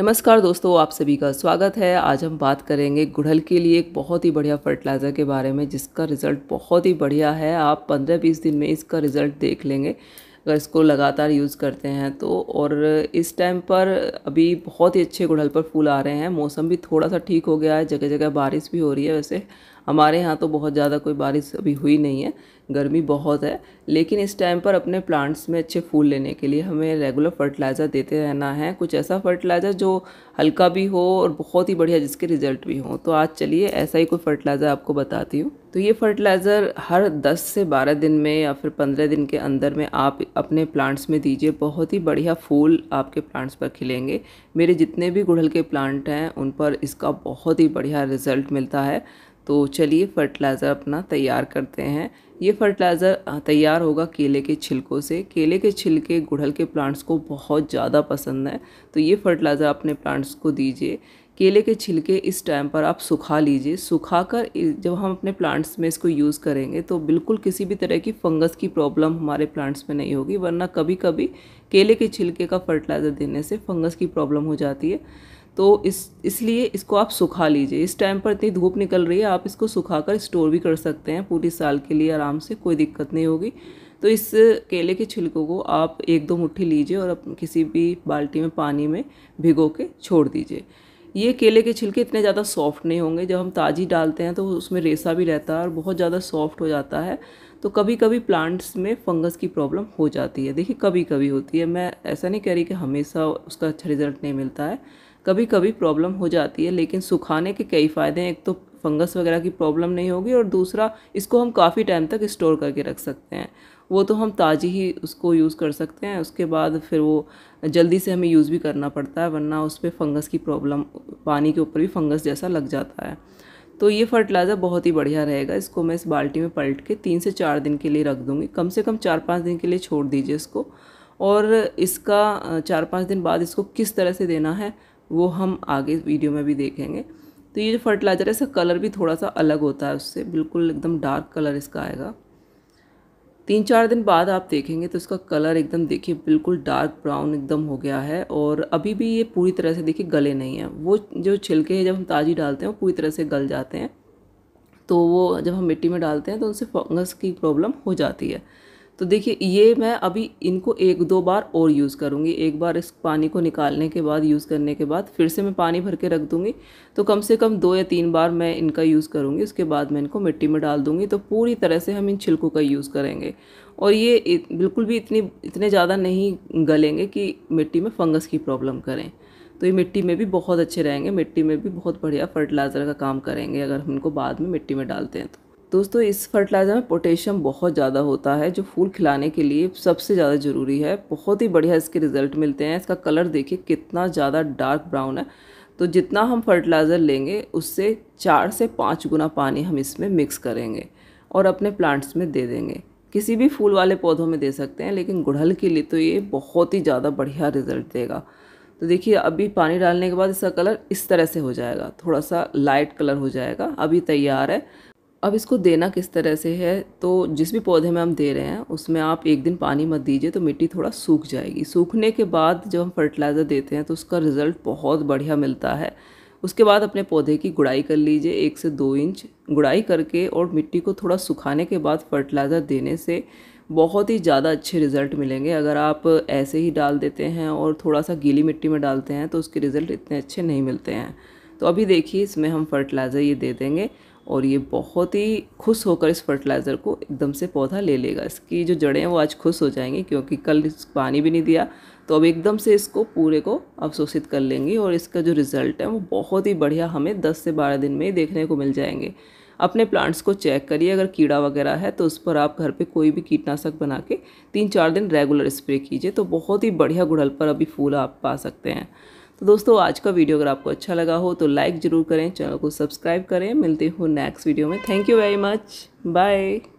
नमस्कार दोस्तों आप सभी का स्वागत है आज हम बात करेंगे गुड़हल के लिए एक बहुत ही बढ़िया फर्टिलाइज़र के बारे में जिसका रिज़ल्ट बहुत ही बढ़िया है आप 15-20 दिन में इसका रिज़ल्ट देख लेंगे अगर इसको लगातार यूज़ करते हैं तो और इस टाइम पर अभी बहुत ही अच्छे गुड़हल पर फूल आ रहे हैं मौसम भी थोड़ा सा ठीक हो गया है जगह जगह बारिश भी हो रही है वैसे हमारे यहाँ तो बहुत ज़्यादा कोई बारिश अभी हुई नहीं है गर्मी बहुत है लेकिन इस टाइम पर अपने प्लांट्स में अच्छे फूल लेने के लिए हमें रेगुलर फर्टिलाइज़र देते रहना है कुछ ऐसा फर्टिलाइज़र जो हल्का भी हो और बहुत ही बढ़िया जिसके रिजल्ट भी हों तो आज चलिए ऐसा ही कोई फर्टिलाइज़र आपको बताती हूँ तो ये फर्टिलाइज़र हर 10 से 12 दिन में या फिर 15 दिन के अंदर में आप अपने प्लांट्स में दीजिए बहुत ही बढ़िया फूल आपके प्लांट्स पर खिलेंगे मेरे जितने भी गुड़हल के प्लांट हैं उन पर इसका बहुत ही बढ़िया रिजल्ट मिलता है तो चलिए फर्टिलाइज़र अपना तैयार करते हैं ये फर्टिलाइज़र तैयार होगा केले के छिलकों से केले के छिलके गुड़हल के प्लांट्स को बहुत ज़्यादा पसंद है तो ये फर्टिलाइज़र अपने प्लांट्स को दीजिए केले के छिलके इस टाइम पर आप सुखा लीजिए सुखा कर जब हम अपने प्लांट्स में इसको यूज़ करेंगे तो बिल्कुल किसी भी तरह की फंगस की प्रॉब्लम हमारे प्लांट्स में नहीं होगी वरना कभी कभी केले के छिलके का फर्टिलाइज़र देने से फंगस की प्रॉब्लम हो जाती है तो इस इसलिए इसको आप सुखा लीजिए इस टाइम पर इतनी धूप निकल रही है आप इसको सुखा कर स्टोर भी कर सकते हैं पूरी साल के लिए आराम से कोई दिक्कत नहीं होगी तो इस केले के छिलकों को आप एक दो मुट्ठी लीजिए और किसी भी बाल्टी में पानी में भिगो के छोड़ दीजिए ये केले के छिलके इतने ज़्यादा सॉफ्ट नहीं होंगे जब हम ताज़ी डालते हैं तो उसमें रेसा भी रहता है और बहुत ज़्यादा सॉफ्ट हो जाता है तो कभी कभी प्लांट्स में फंगस की प्रॉब्लम हो जाती है देखिए कभी कभी होती है मैं ऐसा नहीं कह रही कि हमेशा उसका अच्छा रिजल्ट नहीं मिलता है कभी कभी प्रॉब्लम हो जाती है लेकिन सुखाने के कई फ़ायदे हैं एक तो फंगस वगैरह की प्रॉब्लम नहीं होगी और दूसरा इसको हम काफ़ी टाइम तक स्टोर करके रख सकते हैं वो तो हम ताज़ी ही उसको यूज़ कर सकते हैं उसके बाद फिर वो जल्दी से हमें यूज़ भी करना पड़ता है वरना उस पर फंगस की प्रॉब्लम पानी के ऊपर भी फंगस जैसा लग जाता है तो ये फर्टिलाइज़र बहुत ही बढ़िया रहेगा इसको मैं इस बाल्टी में पलट के तीन से चार दिन के लिए रख दूँगी कम से कम चार पाँच दिन के लिए छोड़ दीजिए इसको और इसका चार पाँच दिन बाद इसको किस तरह से देना है वो हम आगे वीडियो में भी देखेंगे तो ये जो फर्टिलाइज़र है इसका कलर भी थोड़ा सा अलग होता है उससे बिल्कुल एकदम डार्क कलर इसका आएगा तीन चार दिन बाद आप देखेंगे तो इसका कलर एकदम देखिए बिल्कुल डार्क ब्राउन एकदम हो गया है और अभी भी ये पूरी तरह से देखिए गले नहीं है वो जो छिलके हैं जब हम ताजी डालते हैं वो पूरी तरह से गल जाते हैं तो वो जब हम मिट्टी में डालते हैं तो उनसे फंगस की प्रॉब्लम हो जाती है तो देखिए ये मैं अभी इनको एक दो बार और यूज़ करूँगी एक बार इस पानी को निकालने के बाद यूज़ करने के बाद फिर से मैं पानी भर के रख दूँगी तो कम से कम दो या तीन बार मैं इनका यूज़ करूँगी उसके बाद मैं इनको मिट्टी में डाल दूँगी तो पूरी तरह से हम इन छिलकों का यूज़ करेंगे और ये बिल्कुल भी इतनी इतने ज़्यादा नहीं गलेंगे कि मिट्टी में फंगस की प्रॉब्लम करें तो ये मिट्टी में भी बहुत अच्छे रहेंगे मिट्टी में भी बहुत बढ़िया फर्टिलाइज़र का काम करेंगे अगर हम इनको बाद में मिट्टी में डालते हैं तो दोस्तों इस फर्टिलाइज़र में पोटेशियम बहुत ज़्यादा होता है जो फूल खिलाने के लिए सबसे ज़्यादा ज़रूरी है बहुत ही बढ़िया इसके रिज़ल्ट मिलते हैं इसका कलर देखिए कितना ज़्यादा डार्क ब्राउन है तो जितना हम फर्टिलाइज़र लेंगे उससे चार से पाँच गुना पानी हम इसमें मिक्स करेंगे और अपने प्लांट्स में दे देंगे किसी भी फूल वाले पौधों में दे सकते हैं लेकिन गुड़हल के लिए तो ये बहुत ही ज़्यादा बढ़िया रिज़ल्ट देगा तो देखिए अभी पानी डालने के बाद इसका कलर इस तरह से हो जाएगा थोड़ा सा लाइट कलर हो जाएगा अभी तैयार है अब इसको देना किस तरह से है तो जिस भी पौधे में हम दे रहे हैं उसमें आप एक दिन पानी मत दीजिए तो मिट्टी थोड़ा सूख जाएगी सूखने के बाद जब हम फर्टिलाइज़र देते हैं तो उसका रिज़ल्ट बहुत बढ़िया मिलता है उसके बाद अपने पौधे की गुड़ाई कर लीजिए एक से दो इंच गुड़ाई करके और मिट्टी को थोड़ा सुखाने के बाद फर्टिलाइज़र देने से बहुत ही ज़्यादा अच्छे रिज़ल्ट मिलेंगे अगर आप ऐसे ही डाल देते हैं और थोड़ा सा गीली मिट्टी में डालते हैं तो उसके रिज़ल्ट इतने अच्छे नहीं मिलते हैं तो अभी देखिए इसमें हम फर्टिलाइज़र ये दे देंगे और ये बहुत ही खुश होकर इस फर्टिलाइज़र को एकदम से पौधा ले लेगा इसकी जो जड़ें हैं वो आज खुश हो जाएंगी क्योंकि कल पानी भी नहीं दिया तो अब एकदम से इसको पूरे को अवशोषित कर लेंगी और इसका जो रिज़ल्ट है वो बहुत ही बढ़िया हमें 10 से 12 दिन में ही देखने को मिल जाएंगे अपने प्लांट्स को चेक करिए अगर कीड़ा वगैरह है तो उस पर आप घर पे कोई भी कीटनाशक बना के तीन चार दिन रेगुलर स्प्रे कीजिए तो बहुत ही बढ़िया गुड़हल पर अभी फूल आप पा सकते हैं तो दोस्तों आज का वीडियो अगर आपको अच्छा लगा हो तो लाइक ज़रूर करें चैनल को सब्सक्राइब करें मिलते हो नेक्स्ट वीडियो में thank you very much bye